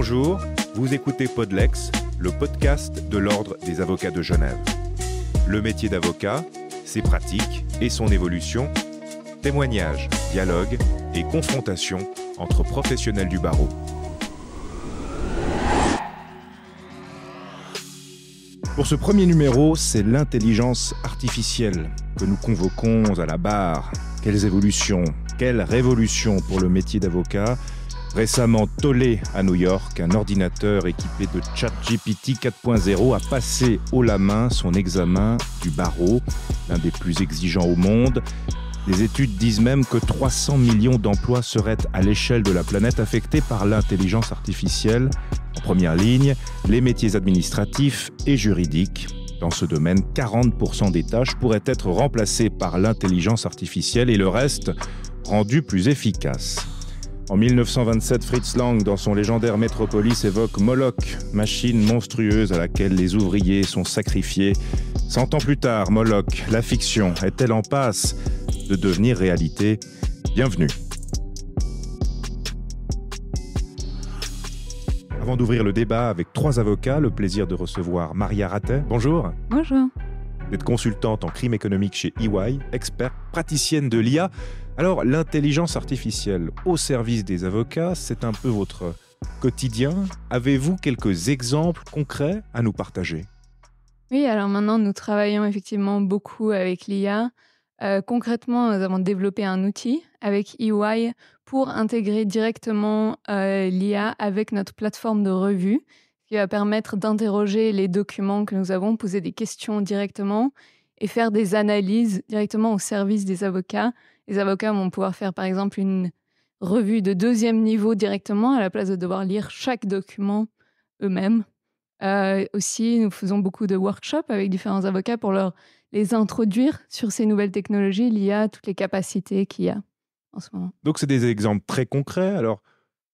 Bonjour, vous écoutez Podlex, le podcast de l'Ordre des avocats de Genève. Le métier d'avocat, ses pratiques et son évolution, témoignages, dialogues et confrontations entre professionnels du barreau. Pour ce premier numéro, c'est l'intelligence artificielle que nous convoquons à la barre. Quelles évolutions, quelle révolution pour le métier d'avocat Récemment tollé à New York, un ordinateur équipé de ChatGPT 4.0 a passé haut la main son examen du barreau, l'un des plus exigeants au monde. Les études disent même que 300 millions d'emplois seraient à l'échelle de la planète affectés par l'intelligence artificielle. En première ligne, les métiers administratifs et juridiques. Dans ce domaine, 40% des tâches pourraient être remplacées par l'intelligence artificielle et le reste rendu plus efficace. En 1927, Fritz Lang, dans son légendaire Métropolis, évoque Moloch, machine monstrueuse à laquelle les ouvriers sont sacrifiés. Cent ans plus tard, Moloch, la fiction, est-elle en passe de devenir réalité Bienvenue. Avant d'ouvrir le débat avec trois avocats, le plaisir de recevoir Maria Ratet. Bonjour. Bonjour. Vous êtes consultante en crime économique chez EY, experte praticienne de l'IA. Alors, l'intelligence artificielle au service des avocats, c'est un peu votre quotidien. Avez-vous quelques exemples concrets à nous partager Oui, alors maintenant, nous travaillons effectivement beaucoup avec l'IA. Euh, concrètement, nous avons développé un outil avec EY pour intégrer directement euh, l'IA avec notre plateforme de revue, qui va permettre d'interroger les documents que nous avons, poser des questions directement et faire des analyses directement au service des avocats. Les avocats vont pouvoir faire par exemple une revue de deuxième niveau directement à la place de devoir lire chaque document eux-mêmes. Euh, aussi, nous faisons beaucoup de workshops avec différents avocats pour leur, les introduire sur ces nouvelles technologies, l'IA, toutes les capacités qu'il y a en ce moment. Donc, c'est des exemples très concrets. Alors,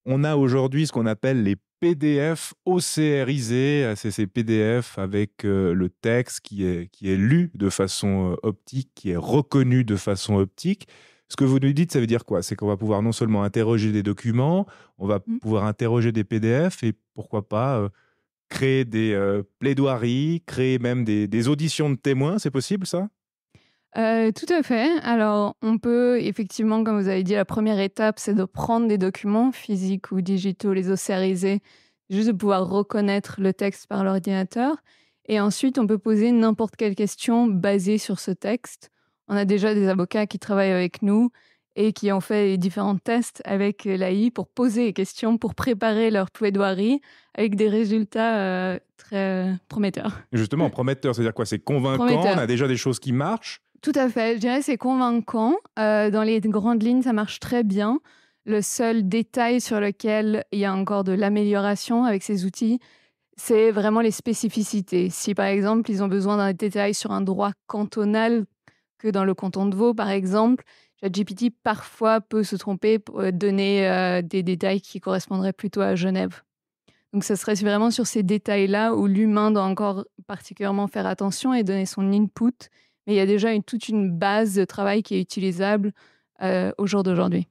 on a aujourd'hui ce qu'on appelle les PDF OCRisé, c'est ces PDF avec euh, le texte qui est, qui est lu de façon euh, optique, qui est reconnu de façon optique. Ce que vous nous dites, ça veut dire quoi C'est qu'on va pouvoir non seulement interroger des documents, on va mmh. pouvoir interroger des PDF et pourquoi pas euh, créer des plaidoiries, créer même des, des auditions de témoins, c'est possible ça euh, tout à fait. Alors, on peut effectivement, comme vous avez dit, la première étape, c'est de prendre des documents physiques ou digitaux, les oscériser, juste de pouvoir reconnaître le texte par l'ordinateur. Et ensuite, on peut poser n'importe quelle question basée sur ce texte. On a déjà des avocats qui travaillent avec nous et qui ont fait différents tests avec l'AI pour poser les questions, pour préparer leur plaidoirie avec des résultats euh, très prometteurs. Justement, prometteurs, c'est-à-dire quoi C'est convaincant, on a déjà des choses qui marchent tout à fait. Je dirais c'est convaincant. Euh, dans les grandes lignes, ça marche très bien. Le seul détail sur lequel il y a encore de l'amélioration avec ces outils, c'est vraiment les spécificités. Si par exemple, ils ont besoin d'un détail sur un droit cantonal que dans le canton de Vaud, par exemple, la ChatGPT parfois peut se tromper pour euh, donner euh, des détails qui correspondraient plutôt à Genève. Donc, ça serait vraiment sur ces détails-là où l'humain doit encore particulièrement faire attention et donner son input mais il y a déjà toute une base de travail qui est utilisable euh, au jour d'aujourd'hui.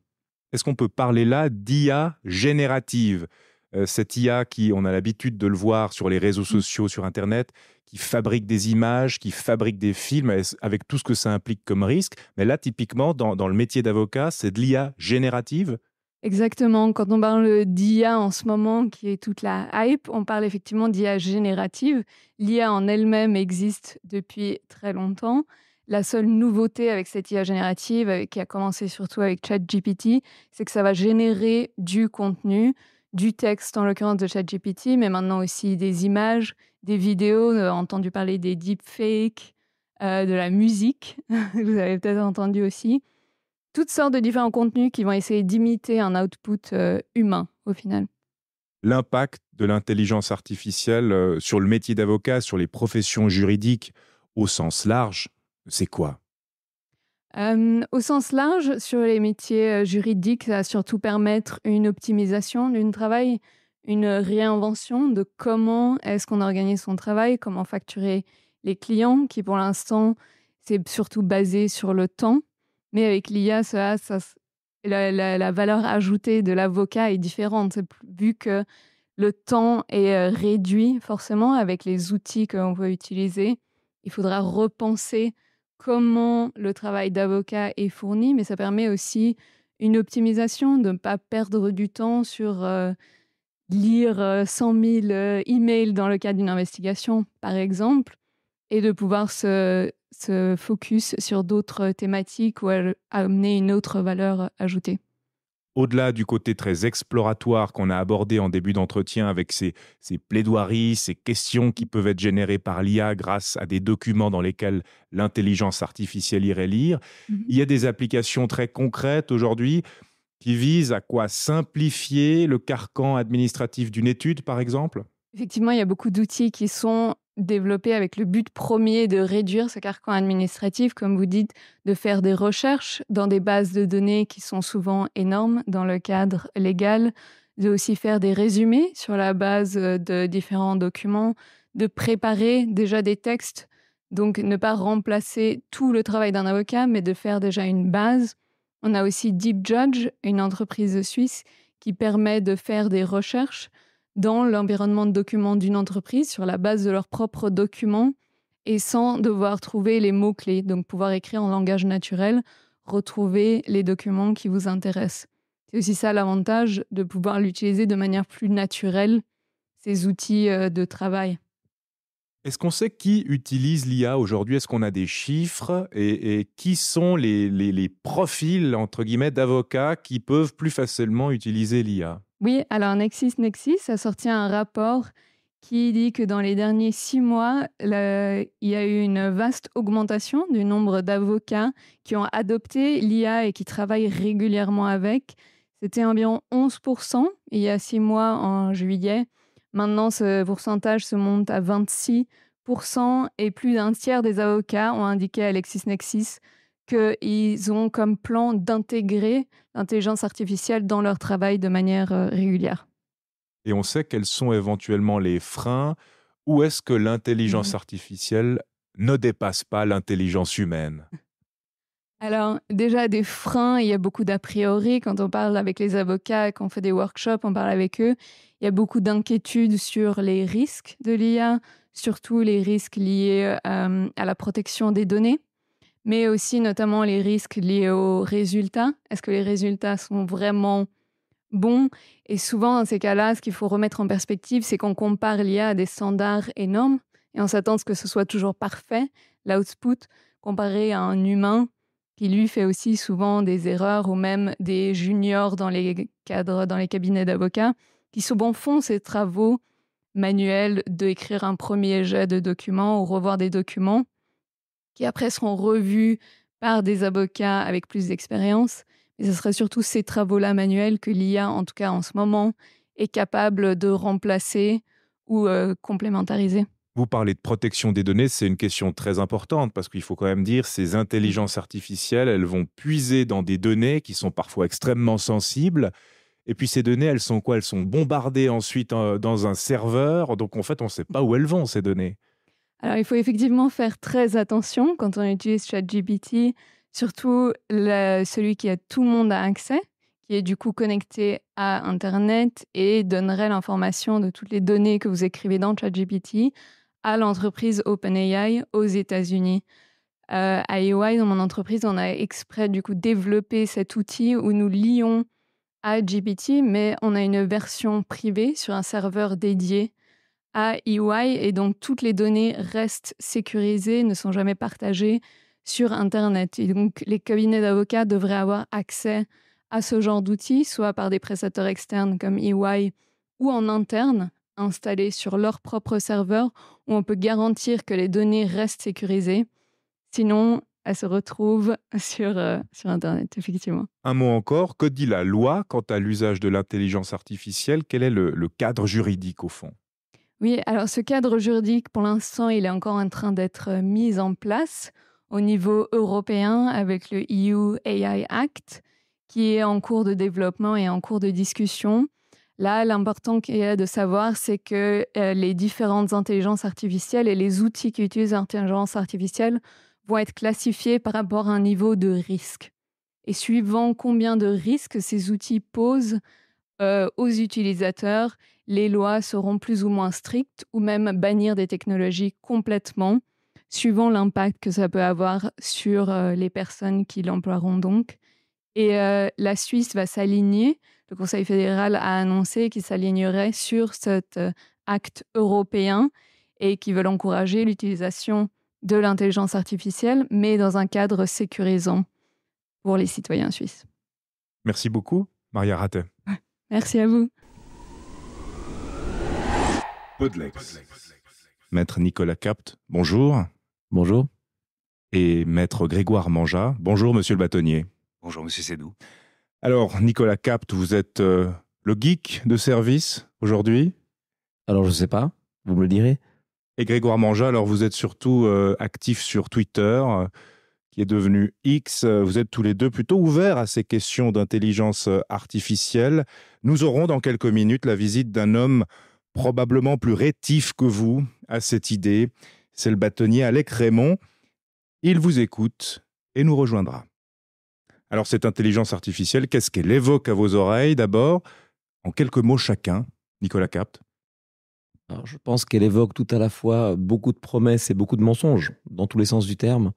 Est-ce qu'on peut parler là d'IA générative euh, Cette IA qui, on a l'habitude de le voir sur les réseaux mmh. sociaux, sur Internet, qui fabrique des images, qui fabrique des films, avec tout ce que ça implique comme risque. Mais là, typiquement, dans le métier d'avocat, c'est de l'IA générative Exactement. Quand on parle d'IA en ce moment, qui est toute la hype, on parle effectivement d'IA générative. L'IA en elle-même existe depuis très longtemps. La seule nouveauté avec cette IA générative, qui a commencé surtout avec ChatGPT, c'est que ça va générer du contenu, du texte en l'occurrence de ChatGPT, mais maintenant aussi des images, des vidéos. On a entendu parler des deepfakes, euh, de la musique. Vous avez peut-être entendu aussi toutes sortes de différents contenus qui vont essayer d'imiter un output euh, humain au final. L'impact de l'intelligence artificielle euh, sur le métier d'avocat, sur les professions juridiques au sens large, c'est quoi euh, au sens large, sur les métiers juridiques, ça va surtout permettre une optimisation d'un travail, une réinvention de comment est-ce qu'on organise son travail, comment facturer les clients, qui pour l'instant, c'est surtout basé sur le temps. Mais avec l'IA, ça, la, valeur ajoutée de l'avocat est différente, vu que le temps est euh, réduit forcément avec les outils qu'on peut utiliser. Il faudra repenser comment le travail d'avocat est fourni, mais ça permet aussi une optimisation, de ne pas perdre du temps sur euh, lire 100 euh, 000 emails dans le cadre d'une investigation, par exemple, et de pouvoir se se focus sur d'autres thématiques ou amener une autre valeur ajoutée. Au-delà du côté très exploratoire qu'on a abordé en début d'entretien avec ces, plaidoiries, ces questions qui peuvent être générées par l'IA grâce à des documents dans lesquels l'intelligence artificielle irait lire, mm-hmm. il y a des applications très concrètes aujourd'hui qui visent à quoi simplifier le carcan administratif d'une étude, par exemple Effectivement, il y a beaucoup d'outils qui sont développé avec le but premier de réduire ce carcan administratif, comme vous dites, de faire des recherches dans des bases de données qui sont souvent énormes dans le cadre légal, de aussi faire des résumés sur la base euh, de différents documents, de préparer déjà des textes, donc ne pas remplacer tout le travail d'un avocat, mais de faire déjà une base. On a aussi Deep Judge, une entreprise suisse qui permet de faire des recherches dans l'environnement de documents d'une entreprise sur la base de leurs propres documents et sans devoir trouver les mots-clés, donc pouvoir écrire en langage naturel, retrouver les documents qui vous intéressent. C'est aussi ça l'avantage de pouvoir l'utiliser de manière plus naturelle, ces outils euh, de travail. Est-ce qu'on sait qui utilise l'IA aujourd'hui Est-ce qu'on a des chiffres et, qui sont les, les profils, entre guillemets, d'avocats qui peuvent plus facilement utiliser l'IA oui, alors NexisNexis a sorti un rapport qui dit que dans les derniers six mois, il y a eu une vaste augmentation du nombre d'avocats qui ont adopté l'IA et qui travaillent régulièrement avec. C'était environ 11% il y a six mois en juillet. Maintenant, ce pourcentage se monte à 26% et plus d'un tiers des avocats ont indiqué à Nexis qu'ils ont comme plan d'intégrer l'intelligence artificielle dans leur travail de manière euh, régulière. Et on sait quels sont éventuellement les freins. Où est-ce que l'intelligence mmh. artificielle ne dépasse pas l'intelligence humaine Alors déjà des freins, il y a beaucoup d'a priori quand on parle avec les avocats, quand on fait des workshops, on parle avec eux. Il y a beaucoup d'inquiétudes sur les risques de l'IA, surtout les risques liés euh, à la protection des données mais aussi notamment les risques liés aux résultats. Est-ce que les résultats sont vraiment bons Et souvent, dans ces cas-là, ce qu'il faut remettre en perspective, c'est qu'on compare l'IA à des standards énormes et on s'attend à ce que ce soit toujours parfait, l'output, comparé à un humain qui lui fait aussi souvent des erreurs ou même des juniors dans les cadres, dans les cabinets d'avocats, qui souvent font ces travaux manuels d'écrire un premier jet de documents ou revoir des documents qui après seront revus par des avocats avec plus d'expérience. Mais ce serait surtout ces travaux-là manuels que l'IA, en tout cas en ce moment, est capable de remplacer ou euh, complémentariser. Vous parlez de protection des données, c'est une question très importante parce qu'il faut quand même dire ces intelligences artificielles, elles vont puiser dans des données qui sont parfois extrêmement sensibles. Et puis ces données, elles sont quoi Elles sont bombardées ensuite euh, dans un serveur. Donc en fait, on ne sait pas où elles vont, ces données. Alors, il faut effectivement faire très attention quand on utilise ChatGPT, surtout celui qui a tout le monde à accès, qui est du coup connecté à Internet et donnerait l'information de toutes les données que vous écrivez dans ChatGPT à l'entreprise OpenAI aux États-Unis. Euh, à EY, dans mon entreprise, on a exprès du coup développé cet outil où nous lions à GPT, mais on a une version privée sur un serveur dédié à EY et donc toutes les données restent sécurisées, ne sont jamais partagées sur Internet. Et donc les cabinets d'avocats devraient avoir accès à ce genre d'outils, soit par des prestataires externes comme EY ou en interne installés sur leur propre serveur où on peut garantir que les données restent sécurisées. Sinon, elles se retrouvent sur, euh, sur Internet, effectivement. Un mot encore, que dit la loi quant à l'usage de l'intelligence artificielle Quel est le cadre juridique au fond oui, alors ce cadre juridique, pour l'instant, il est encore en train d'être euh, mis en place au niveau européen avec le EU AI Act, qui est en cours de développement et en cours de discussion. Là, l'important qu'il y a de savoir, c'est que euh, les différentes intelligences artificielles et les outils qui utilisent l'intelligence artificielle vont être classifiés par rapport à un niveau de risque. Et suivant combien de risques ces outils posent euh, aux utilisateurs les lois seront plus ou moins strictes ou même bannir des technologies complètement, suivant l'impact que ça peut avoir sur euh, les personnes qui l'emploieront donc. Et euh, la Suisse va s'aligner, le Conseil fédéral a annoncé qu'il s'alignerait sur cet euh, acte européen et qu'il veut encourager l'utilisation de l'intelligence artificielle, mais dans un cadre sécurisant pour les citoyens suisses. Merci beaucoup, Maria Raté. Merci à vous. Podlex. Maître Nicolas Capte, bonjour. Bonjour. Et maître Grégoire Manja, bonjour monsieur le bâtonnier. Bonjour monsieur Sédou. Alors Nicolas Capte, vous êtes euh, le geek de service aujourd'hui Alors je ne sais pas, vous me le direz. Et Grégoire mangeat, alors vous êtes surtout euh, actif sur Twitter, euh, qui est devenu X. Vous êtes tous les deux plutôt ouverts à ces questions d'intelligence artificielle. Nous aurons dans quelques minutes la visite d'un homme probablement plus rétif que vous à cette idée. C'est le bâtonnier Alec Raymond. Il vous écoute et nous rejoindra. Alors cette intelligence artificielle, qu'est-ce qu'elle évoque à vos oreilles d'abord En quelques mots chacun, Nicolas Capte. je pense qu'elle évoque tout à la fois beaucoup de promesses et beaucoup de mensonges, dans tous les sens du terme.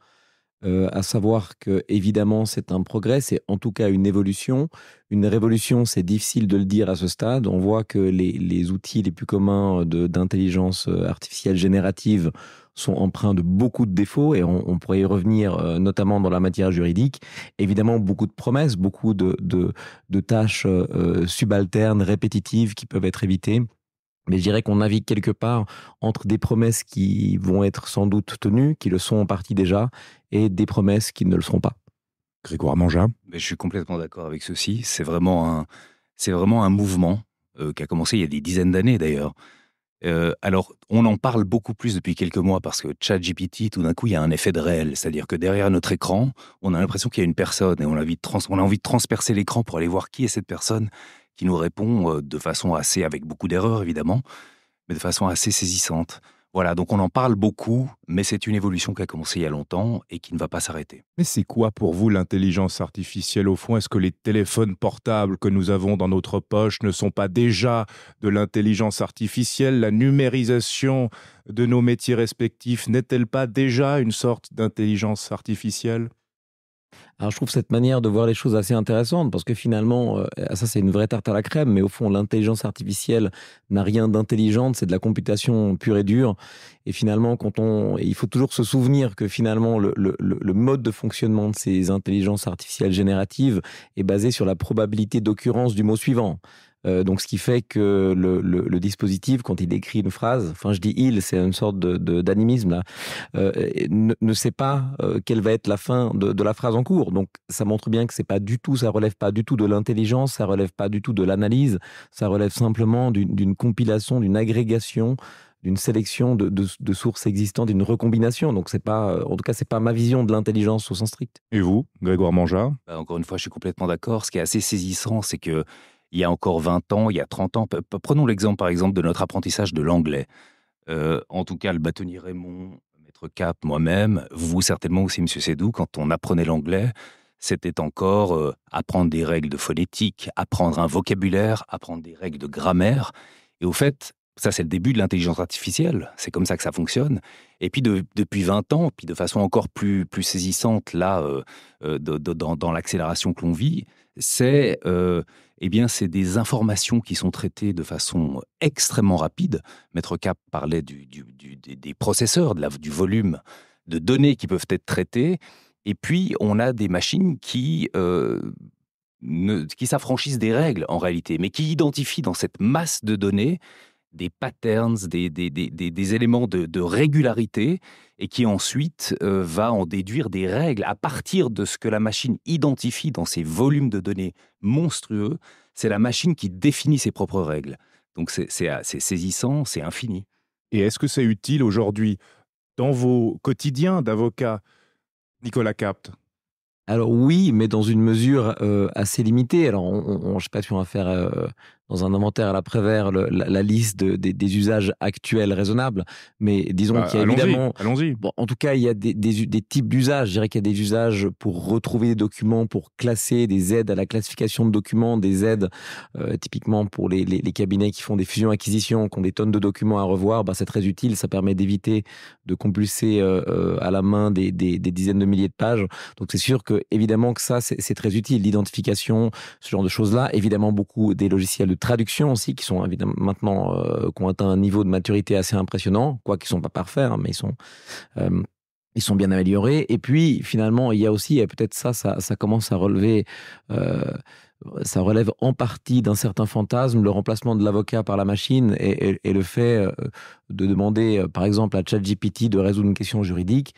Euh, à savoir que évidemment c'est un progrès, c'est en tout cas une évolution. Une révolution, c'est difficile de le dire à ce stade. On voit que les, outils les plus communs euh, d'intelligence euh, artificielle générative sont empreints de beaucoup de défauts et on, pourrait y revenir notamment dans la matière juridique. Évidemment, beaucoup de promesses, beaucoup de, tâches subalternes, répétitives qui peuvent être évitées mais je dirais qu'on navigue quelque part entre des promesses qui vont être sans doute tenues, qui le sont en partie déjà, et des promesses qui ne le seront pas. Grégoire Mangin Mais Je suis complètement d'accord avec ceci. C'est vraiment un, c'est vraiment un mouvement euh, qui a commencé il y a des dizaines d'années d'ailleurs. Euh, alors, on en parle beaucoup plus depuis quelques mois parce que ChatGPT, tout d'un coup, il y a un effet de réel. C'est-à-dire que derrière notre écran, on a l'impression qu'il y a une personne et on a envie trans on a envie de transpercer l'écran pour aller voir qui est cette personne qui nous répond euh, de façon assez, avec beaucoup d'erreurs évidemment, mais de façon assez saisissante. Voilà, donc on en parle beaucoup, mais c'est une évolution qui a commencé il y a longtemps et qui ne va pas s'arrêter. Mais c'est quoi pour vous l'intelligence artificielle au fond Est-ce que les téléphones portables que nous avons dans notre poche ne sont pas déjà de l'intelligence artificielle La numérisation de nos métiers respectifs n'est-elle pas déjà une sorte d'intelligence artificielle alors, je trouve cette manière de voir les choses assez intéressante parce que finalement, euh, ça c'est une vraie tarte à la crème, mais au fond, l'intelligence artificielle n'a rien d'intelligente, c'est de la computation pure et dure. Et finalement, quand on, il faut toujours se souvenir que finalement, le mode de fonctionnement de ces intelligences artificielles génératives est basé sur la probabilité d'occurrence du mot suivant. Euh, donc, ce qui fait que le, dispositif, quand il décrit une phrase, enfin, je dis il, c'est une sorte d'animisme, de, là, euh, ne, sait pas euh, quelle va être la fin de, la phrase en cours. Donc, ça montre bien que c'est pas du tout, ça relève pas du tout de l'intelligence, ça relève pas du tout de l'analyse, ça relève simplement d'une compilation, d'une agrégation d'une sélection de, sources existantes, d'une recombination. Donc, c'est pas, en tout cas, c'est pas ma vision de l'intelligence au sens strict. Et vous, Grégoire Mangin bah, Encore une fois, je suis complètement d'accord. Ce qui est assez saisissant, c'est que il y a encore 20 ans, il y a 30 ans. Prenons l'exemple, par exemple, de notre apprentissage de l'anglais. Euh, en tout cas, le bâtonnier Raymond, Maître Cap, moi-même, vous certainement aussi, Monsieur Sédou, quand on apprenait l'anglais, c'était encore euh, apprendre des règles de phonétique, apprendre un vocabulaire, apprendre des règles de grammaire. Et au fait, ça, c'est le début de l'intelligence artificielle. C'est comme ça que ça fonctionne. Et puis, depuis 20 ans, puis de façon encore plus, plus saisissante, là, euh, dans, l'accélération que l'on vit, c'est eh bien, c'est des informations qui sont traitées de façon extrêmement rapide. Maître Cap parlait des processeurs, du volume de données qui peuvent être traitées. Et puis, on a des machines qui, euh, qui s'affranchissent des règles, en réalité, mais qui identifient dans cette masse de données des patterns, des, des, des, des éléments de, de, régularité, et qui ensuite euh, va en déduire des règles à partir de ce que la machine identifie dans ces volumes de données monstrueux. C'est la machine qui définit ses propres règles. Donc ah, c'est saisissant, c'est infini. Et est-ce que c'est utile aujourd'hui dans vos quotidiens d'avocat, Nicolas Capte alors oui, mais dans une mesure euh, assez limitée. Alors je ne sais pas si on va faire euh, dans un inventaire à la Prévert la, liste des, usages actuels raisonnables. Mais disons bah, qu'il y a évidemment. Allons-y. Bon, en tout cas, il y a des, types d'usages. Je dirais qu'il y a des usages pour retrouver des documents, pour classer, des aides à la classification de documents, des aides euh, typiquement pour les, cabinets qui font des fusions-acquisitions, qui ont des tonnes de documents à revoir. Bah, c'est très utile. Ça permet d'éviter de compulser euh, euh, à la main des, dizaines de milliers de pages. Donc, c'est sûr que, évidemment, que ça, c'est très utile. L'identification, ce genre de choses-là. Évidemment, beaucoup des logiciels de traductions aussi qui sont évidemment maintenant euh, qui ont atteint un niveau de maturité assez impressionnant, quoi qu'ils sont pas parfaits, hein, mais ils sont euh, ils sont bien améliorés. Et puis finalement, il y a aussi et peut-être ça, ça, commence à relever. Euh, ça relève en partie d'un certain fantasme, le remplacement de l'avocat par la machine et, le fait de demander, par exemple, à ChatGPT de résoudre une question juridique.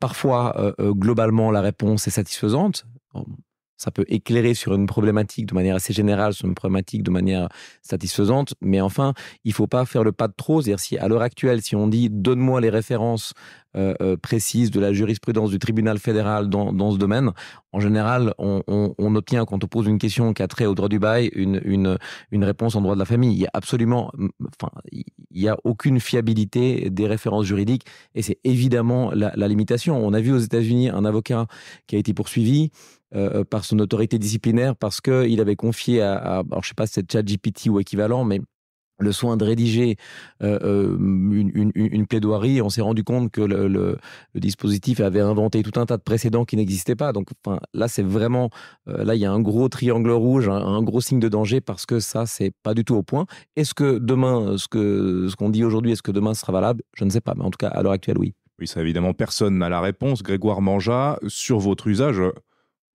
parfois, globalement, la réponse est satisfaisante ça peut éclairer sur une problématique de manière assez générale, sur une problématique de manière satisfaisante. Mais enfin, il faut pas faire le pas de trop. C'est-à-dire si à l'heure actuelle, si on dit donne-moi les références euh, euh, précises de la jurisprudence du tribunal fédéral dans, ce domaine, en général, on, obtient quand on pose une question qui a trait au droit du bail une, une, réponse en droit de la famille. Il n'y a absolument, enfin, il y a aucune fiabilité des références juridiques et c'est évidemment la, la limitation. On a vu aux États-Unis un avocat qui a été poursuivi euh, euh, par son autorité disciplinaire parce qu'il avait confié à, à alors je sais pas si c'est ChatGPT ou équivalent, mais le soin de rédiger euh, une, une, plaidoirie, on s'est rendu compte que le, dispositif avait inventé tout un tas de précédents qui n'existaient pas. Donc enfin, là, c'est vraiment là, il y a un gros triangle rouge, un, gros signe de danger parce que ça, c'est pas du tout au point. Est-ce que demain, ce ce qu'on dit aujourd'hui, est-ce que demain sera valable Je ne sais pas, mais en tout cas, à l'heure actuelle, oui. Oui, ça évidemment, personne n'a la réponse. Grégoire Mangea, sur votre usage,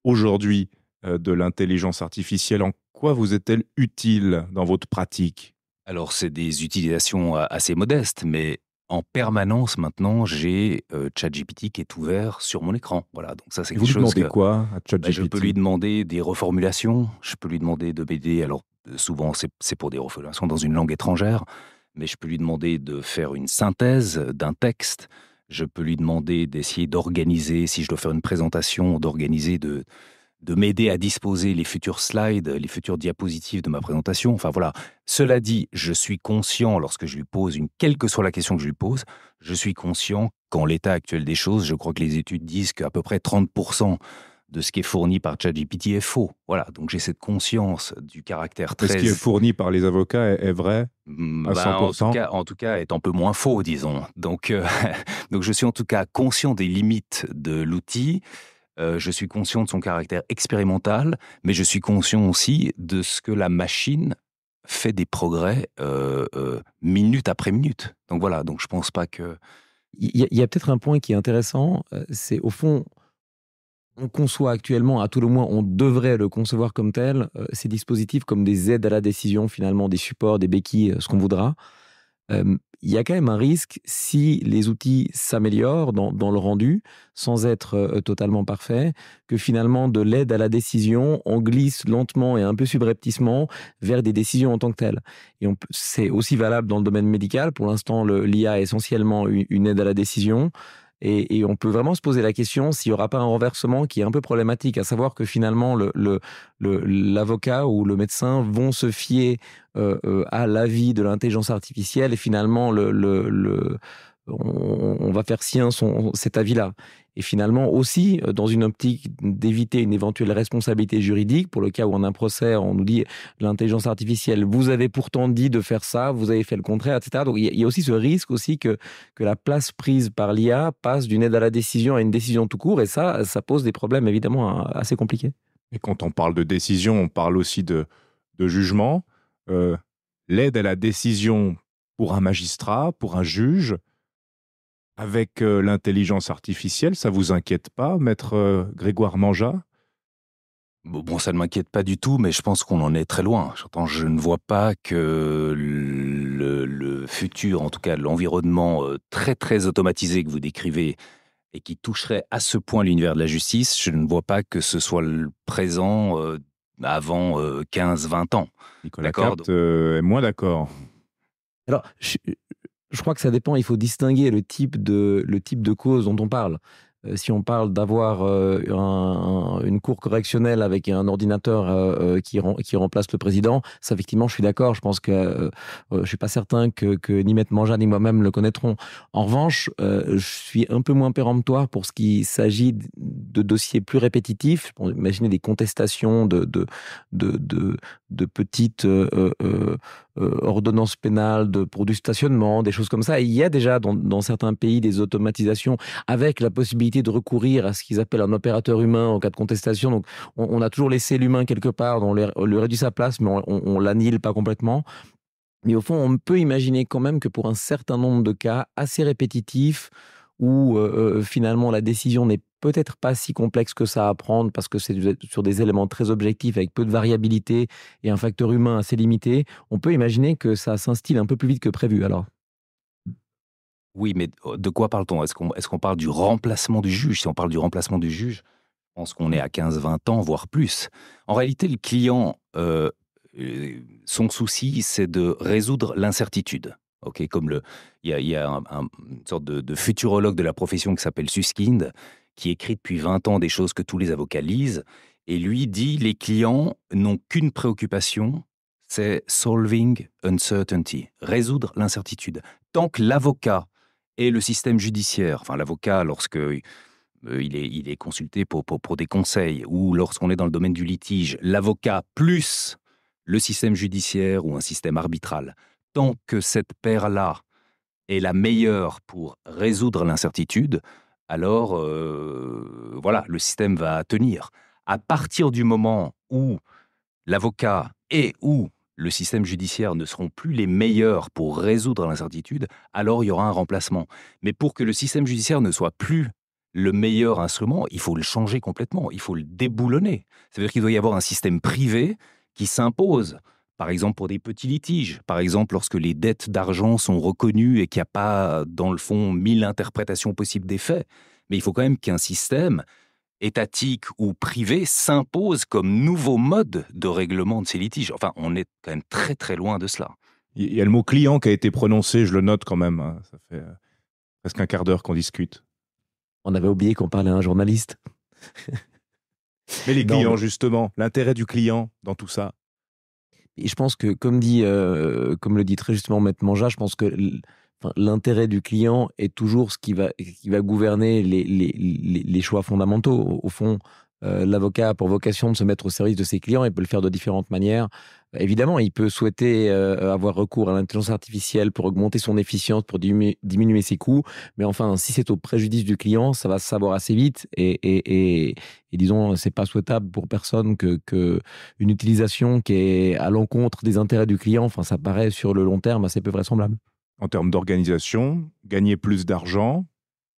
aujourd'hui euh, de l'intelligence artificielle En quoi vous est-elle utile dans votre pratique Alors, c'est des utilisations euh, assez modestes, mais en permanence maintenant, j'ai euh, ChatGPT qui est ouvert sur mon écran. Voilà, donc ça c'est quelque vous chose. demandez quoi à bah, ChatGPT Je peux lui demander des reformulations. Je peux lui demander de m'aider. Alors souvent c'est pour des reformulations dans une langue étrangère, mais je peux lui demander de faire une synthèse d'un texte. Je peux lui demander d'essayer d'organiser, si je dois faire une présentation, d'organiser, de, de m'aider à disposer les futurs slides, les futures diapositives de ma présentation. Enfin voilà. Cela dit, je suis conscient lorsque je lui pose une, quelle que soit la question que je lui pose, je suis conscient qu'en l'état actuel des choses, je crois que les études disent qu'à peu près 30 de ce qui est fourni par ChatGPT est faux. Voilà, donc j'ai cette conscience du caractère très... Ce qui est fourni par les avocats est, vrai mm, à 100%. Bah, en, tout cas, est un peu moins faux, disons. Donc, euh, donc je suis en tout cas conscient des limites de l'outil. Euh, je suis conscient de son caractère expérimental, mais je suis conscient aussi de ce que la machine fait des progrès euh, minute après minute. Donc voilà, donc je pense pas que... Il y a peut-être un point qui est intéressant, c'est au fond, on conçoit actuellement, à tout le moins on devrait le concevoir comme tel, euh, ces dispositifs comme des aides à la décision finalement, des supports, des béquilles, euh, ce qu'on voudra. Euh, il y a quand même un risque si les outils s'améliorent dans, le rendu, sans être totalement parfaits, que finalement de l'aide à la décision, on glisse lentement et un peu subrepticement vers des décisions en tant que telles. Et c'est aussi valable dans le domaine médical. Pour l'instant, l'IA est essentiellement une aide à la décision. Et, on peut vraiment se poser la question s'il n'y aura pas un renversement qui est un peu problématique, à savoir que finalement l'avocat ou le médecin vont se fier euh, euh, à l'avis de l'intelligence artificielle et finalement on, va faire sien cet avis-là et finalement aussi euh, dans une optique d'éviter une éventuelle responsabilité juridique pour le cas où en un procès on nous dit l'intelligence artificielle vous avez pourtant dit de faire ça vous avez fait le contraire etc donc il y a aussi ce risque aussi que que la place prise par l'IA passe d'une aide à la décision à une décision tout court et ça ça pose des problèmes évidemment euh, assez compliqués et quand on parle de décision on parle aussi de de jugement euh, l'aide à la décision pour un magistrat pour un juge avec euh, l'intelligence artificielle, ça vous inquiète pas, maître euh, Grégoire Manja Bon, ça ne m'inquiète pas du tout, mais je pense qu'on en est très loin. je ne vois pas que le, futur, en tout cas l'environnement euh, très très automatisé que vous décrivez et qui toucherait à ce point l'univers de la justice, je ne vois pas que ce soit le présent avant 15-20 ans. Nicolas Moi, est moins d'accord. Alors, je, je crois que ça dépend. Il faut distinguer le type de, le type de cause dont on parle. Euh, si on parle d'avoir euh, une cour correctionnelle avec un ordinateur euh, qui, qui remplace le président, ça effectivement, je suis d'accord. Je pense que je suis pas certain que, ni Maître Mangin ni moi-même le connaîtrons. En revanche, je suis un peu moins péremptoire pour ce qui s'agit de dossiers plus répétitifs. On imaginez des contestations de, de, de, de, de petites euh, ordonnance pénale de, pour du stationnement, des choses comme ça. il y a déjà dans, certains pays des automatisations avec la possibilité de recourir à ce qu'ils appellent un opérateur humain en cas de contestation. Donc on, a toujours laissé l'humain quelque part, on, lui réduit sa place, mais on, on l'annihile pas complètement. Mais au fond, on peut imaginer quand même que pour un certain nombre de cas assez répétitifs, où euh, euh, finalement la décision n'est peut-être pas si complexe que ça à prendre parce que c'est sur des éléments très objectifs avec peu de variabilité et un facteur humain assez limité, on peut imaginer que ça s'instille un peu plus vite que prévu alors. Oui, mais oh, de quoi parle-t-on Est-ce qu'on est parle du remplacement du juge Si on parle du remplacement du juge, je pense qu'on est à 15-20 ans, voire plus. En réalité, le client, euh, son souci, c'est de résoudre l'incertitude. Ok, comme le, il y a, une sorte de, futurologue de la profession qui s'appelle Suskind, qui écrit depuis 20 ans des choses que tous les avocats lisent, et lui dit les clients n'ont qu'une préoccupation, c'est solving uncertainty, résoudre l'incertitude. Tant que l'avocat et le système judiciaire, enfin l'avocat lorsque euh, il est, consulté pour des conseils ou lorsqu'on est dans le domaine du litige, l'avocat plus le système judiciaire ou un système arbitral tant que cette paire-là est la meilleure pour résoudre l'incertitude, alors euh, voilà, le système va tenir. À partir du moment où l'avocat et où le système judiciaire ne seront plus les meilleurs pour résoudre l'incertitude, alors il y aura un remplacement. Mais pour que le système judiciaire ne soit plus le meilleur instrument, il faut le changer complètement, il faut le déboulonner. cest à dire qu'il doit y avoir un système privé qui s'impose par exemple, pour des petits litiges, par exemple, lorsque les dettes d'argent sont reconnues et qu'il n'y a pas, dans le fond, mille interprétations possibles des faits. Mais il faut quand même qu'un système étatique ou privé s'impose comme nouveau mode de règlement de ces litiges. Enfin, on est quand même très très loin de cela. Il y a le mot client qui a été prononcé, je le note quand même. Hein. Ça fait euh, presque un quart d'heure qu'on discute. On avait oublié qu'on parlait à un journaliste. mais les clients, justement, l'intérêt du client dans tout ça et je pense que, comme, dit, euh, comme le dit très justement Maître Manja, je pense que l'intérêt du client est toujours ce qui va, qui va gouverner les, choix fondamentaux. Au, fond, euh, l'avocat a pour vocation de se mettre au service de ses clients et peut le faire de différentes manières. Évidemment, il peut souhaiter euh, avoir recours à l'intelligence artificielle pour augmenter son efficience, pour diminuer, ses coûts. Mais enfin, si c'est au préjudice du client, ça va se savoir assez vite. Et, et, et, disons, c'est pas souhaitable pour personne que, que une utilisation qui est à l'encontre des intérêts du client. Enfin, ça paraît sur le long terme assez peu vraisemblable. En termes d'organisation, gagner plus d'argent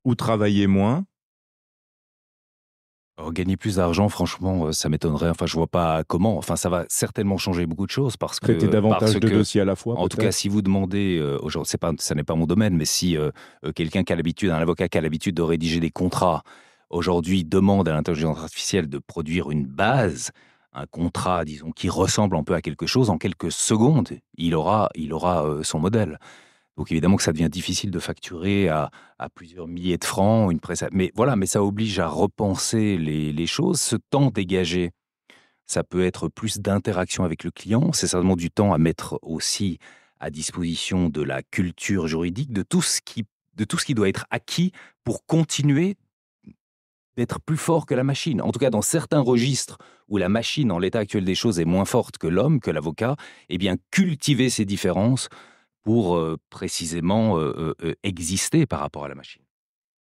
ou travailler moins, Oh, gagner plus d'argent, franchement, euh, ça m'étonnerait. Enfin, je vois pas comment. Enfin, ça va certainement changer beaucoup de choses parce que traiter davantage de dossiers à la fois. En tout cas, si vous demandez euh, pas, ça n'est pas mon domaine, mais si euh, quelqu'un qui a l'habitude, un avocat qui a l'habitude de rédiger des contrats, aujourd'hui demande à l'intelligence artificielle de produire une base, un contrat, disons, qui ressemble un peu à quelque chose, en quelques secondes, il aura, il aura son modèle. Donc évidemment que ça devient difficile de facturer à, plusieurs milliers de francs une presse. Mais voilà, mais ça oblige à repenser les, choses. Ce temps dégagé, ça peut être plus d'interaction avec le client. C'est certainement du temps à mettre aussi à disposition de la culture juridique, de tout ce qui, de tout ce qui doit être acquis pour continuer d'être plus fort que la machine. En tout cas, dans certains registres où la machine, en l'état actuel des choses, est moins forte que l'homme, que l'avocat, eh bien, cultiver ces différences, pour précisément exister par rapport à la machine.